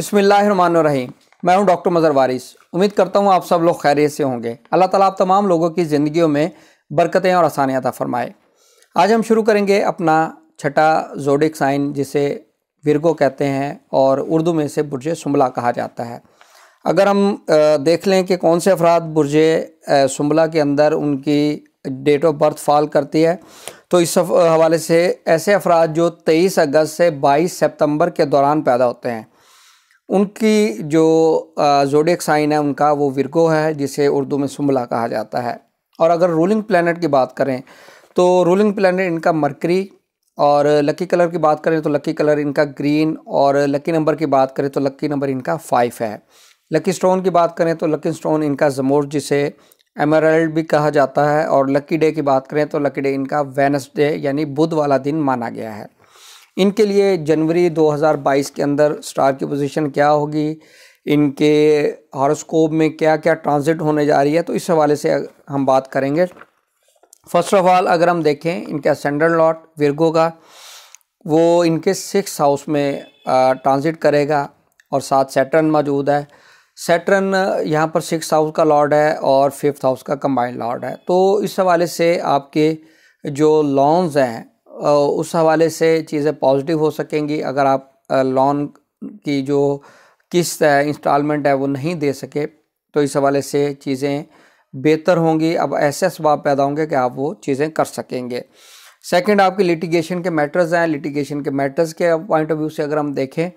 बसमिल्लर मैं हूं डॉक्टर मज़र वारिस उम्मीद करता हूं आप सब लोग खैरियत से होंगे अल्लाह ताला आप तमाम लोगों की ज़िंदगियों में बरकतें और आसानियाँ फ़रमाए आज हम शुरू करेंगे अपना छठा जोडिक साइन जिसे विरगो कहते हैं और उर्दू में इसे बुरज शुमला कहा जाता है अगर हम देख लें कि कौन से अफराद बुरज शुमला के अंदर उनकी डेट ऑफ बर्थ फॉल करती है तो इस हवाले से ऐसे अफराद जो 23 अगस्त से 22 सितंबर के दौरान पैदा होते हैं उनकी जो जोडिक साइन है उनका वो विरगो है जिसे उर्दू में सुम्बला कहा जाता है और अगर रूलिंग प्लानट की बात करें तो रूलिंग प्लानट इनका मरकरी और लकी कलर की बात करें तो लकी कलर इनका ग्रीन और लकी नंबर की बात करें तो लकी नंबर इनका फाइव है लकी स्टोन की बात करें तो लकी स्टोन इनका जमोर जिसे एमरल्ड भी कहा जाता है और लकी डे की बात करें तो लकी डे इनका वेनसडे यानी बुध वाला दिन माना गया है इनके लिए जनवरी 2022 के अंदर स्टार की पोजीशन क्या होगी इनके हॉरोस्कोप में क्या क्या ट्रांजिट होने जा रही है तो इस हवाले से हम बात करेंगे फर्स्ट ऑफ ऑल अगर हम देखें इनका सेंडर लॉट विरगो का वो इनके सिक्स हाउस में ट्रांजिट करेगा और साथ सैटर्न मौजूद है सेटरन यहाँ पर सिक्स हाउस का लॉर्ड है और फिफ्थ हाउस का कंबाइंड लॉर्ड है तो इस हवाले से आपके जो लॉन्स हैं उस हवाले से चीज़ें पॉजिटिव हो सकेंगी अगर आप लोन की जो किस्त है इंस्टॉलमेंट है वो नहीं दे सके तो इस हवाले से चीज़ें बेहतर होंगी अब ऐसे इसबाब पैदा होंगे कि आप वो चीज़ें कर सकेंगे सेकंड आपके लिटिगेशन के मैटर्स हैं लिटिगेशन के मैटर्स के पॉइंट ऑफ व्यू से अगर हम देखें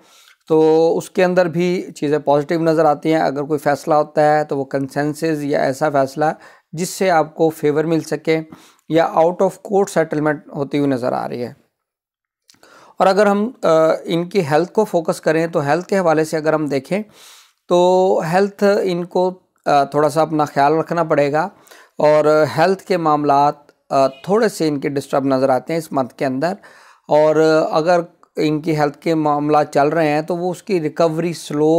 तो उसके अंदर भी चीज़ें पॉजिटिव नज़र आती हैं अगर कोई फ़ैसला होता है तो वो कंसेंसिस या ऐसा फ़ैसला जिससे आपको फेवर मिल सके या आउट ऑफ कोर्ट सेटलमेंट होती हुई नज़र आ रही है और अगर हम इनकी हेल्थ को फोकस करें तो हेल्थ के हवाले से अगर हम देखें तो हेल्थ इनको थोड़ा सा अपना ख्याल रखना पड़ेगा और हेल्थ के मामला थोड़े से इनके डिस्टर्ब नज़र आते हैं इस मंथ के अंदर और अगर इनकी हेल्थ के मामला चल रहे हैं तो वो उसकी रिकवरी स्लो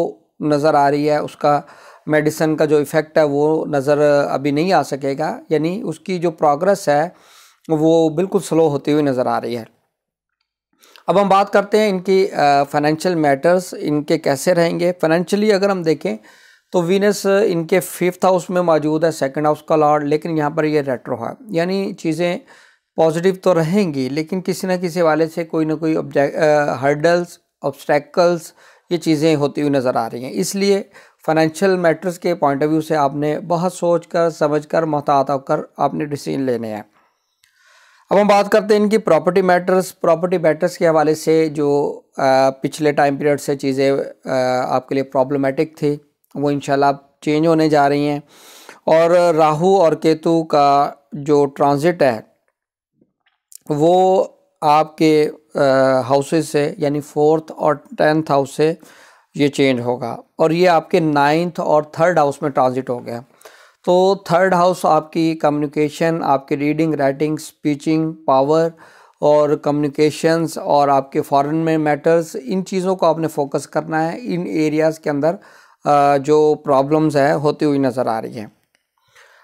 नज़र आ रही है उसका मेडिसन का जो इफ़ेक्ट है वो नज़र अभी नहीं आ सकेगा यानी उसकी जो प्रोग्रेस है वो बिल्कुल स्लो होती हुई नज़र आ रही है अब हम बात करते हैं इनकी फाइनेंशियल मैटर्स इनके कैसे रहेंगे फाइनेंशियली अगर हम देखें तो वीनस इनके फिफ्थ हाउस में मौजूद है सेकंड हाउस का लॉर्ड लेकिन यहाँ पर ये रेट्रो है यानी चीज़ें पॉजिटिव तो रहेंगी लेकिन किसी ना किसी वाले से कोई ना कोई ऑब्जेक्ट हर्डल्स ऑब्स्टेकल्स ये चीज़ें होती हुई नज़र आ रही हैं इसलिए फाइनेंशियल मैटर्स के पॉइंट ऑफ व्यू से आपने बहुत सोच कर समझ कर मोहतात होकर आपने डिसीजन लेने हैं अब हम बात करते हैं इनकी प्रॉपर्टी मैटर्स प्रॉपर्टी मैटर्स के हवाले से जो आ, पिछले टाइम पीरियड से चीज़ें आपके लिए प्रॉब्लमेटिक थी वो इनशाला चेंज होने जा रही हैं और राहु और केतु का जो ट्रांज़िट है वो आपके हाउसेस से यानी फोर्थ और टेंथ हाउस से ये चेंज होगा और ये आपके नाइन्थ और थर्ड हाउस में ट्रांजिट हो गया तो थर्ड हाउस आपकी कम्युनिकेशन आपकी रीडिंग राइटिंग स्पीचिंग पावर और कम्युनिकेशंस और आपके फॉरेन में मैटर्स इन चीज़ों को आपने फोकस करना है इन एरियाज़ के अंदर जो प्रॉब्लम्स है होती हुई नज़र आ रही हैं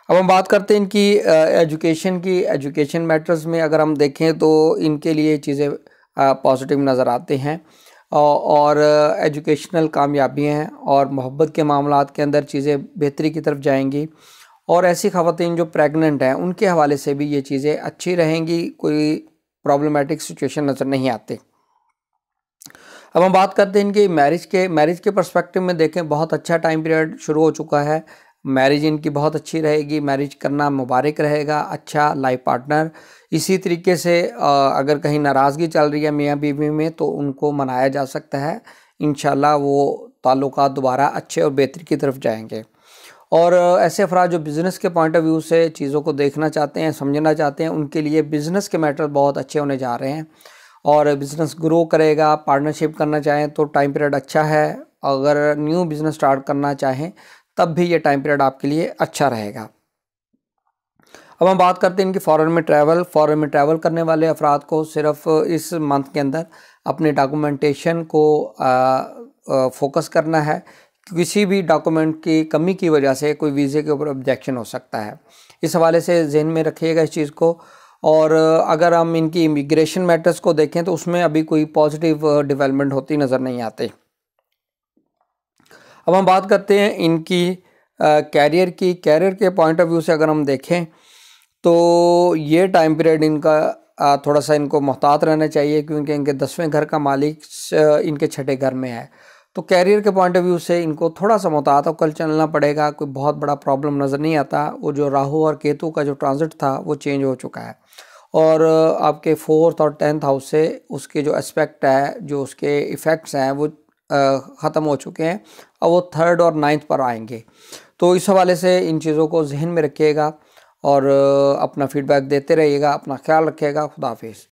अब हम बात करते हैं इनकी एजुकेशन की एजुकेशन मैटर्स में अगर हम देखें तो इनके लिए चीज़ें पॉजिटिव नज़र आते हैं और एजुकेशनल कामयाबियाँ हैं और मोहब्बत के मामला के अंदर चीज़ें बेहतरी की तरफ जाएंगी और ऐसी खातें जो प्रेगनेंट हैं उनके हवाले से भी ये चीज़ें अच्छी रहेंगी कोई प्रॉब्लमेटिक सिचुएशन नज़र नहीं आते अब हम बात करते हैं इनकी मैरिज के मैरिज के परस्पेक्टिव में देखें बहुत अच्छा टाइम पीरियड शुरू हो चुका है मैरिज इनकी बहुत अच्छी रहेगी मैरिज करना मुबारक रहेगा अच्छा लाइफ पार्टनर इसी तरीके से अगर कहीं नाराज़गी चल रही है मियाँ बीवी में तो उनको मनाया जा सकता है इन वो ताल्लुक दोबारा अच्छे और बेहतर की तरफ जाएंगे और ऐसे अफराज जो बिज़नेस के पॉइंट ऑफ व्यू से चीज़ों को देखना चाहते हैं समझना चाहते हैं उनके लिए बिज़नेस के मैटर बहुत अच्छे होने जा रहे हैं और बिज़नेस ग्रो करेगा पार्टनरशिप करना चाहें तो टाइम पीरियड अच्छा है अगर न्यू बिज़नेस स्टार्ट करना चाहें तब भी ये टाइम पीरियड आपके लिए अच्छा रहेगा अब हम बात करते हैं इनकी फ़ॉरन में ट्रैवल फ़ॉरन में ट्रैवल करने वाले अफराद को सिर्फ इस मंथ के अंदर अपने डॉक्यूमेंटेशन को फोकस करना है किसी भी डॉक्यूमेंट की कमी की वजह से कोई वीज़े के ऊपर ऑब्जेक्शन हो सकता है इस हवाले से जहन में रखिएगा इस चीज़ को और अगर हम इनकी इमिग्रेशन मैटर्स को देखें तो उसमें अभी कोई पॉजिटिव डेवलपमेंट होती नज़र नहीं आती अब हम बात करते हैं इनकी कैरियर की कैरियर के पॉइंट ऑफ व्यू से अगर हम देखें तो ये टाइम पीरियड इनका थोड़ा सा इनको मोहतात रहना चाहिए क्योंकि इनके दसवें घर का मालिक इनके छठे घर में है तो कैरियर के पॉइंट ऑफ व्यू से इनको थोड़ा सा मोहतात होकर चलना पड़ेगा कोई बहुत बड़ा प्रॉब्लम नज़र नहीं आता वो जो राहु और केतु का जो ट्रांजिट था वो चेंज हो चुका है और आपके फोर्थ और टेंथ हाउस से उसके जो एस्पेक्ट है जो उसके इफ़ेक्ट्स हैं वो ख़त्म हो चुके हैं और वो थर्ड और नाइन्थ पर आएंगे तो इस हवाले से इन चीज़ों को जहन में रखिएगा और अपना फीडबैक देते रहिएगा अपना ख्याल रखिएगा खुदाफिज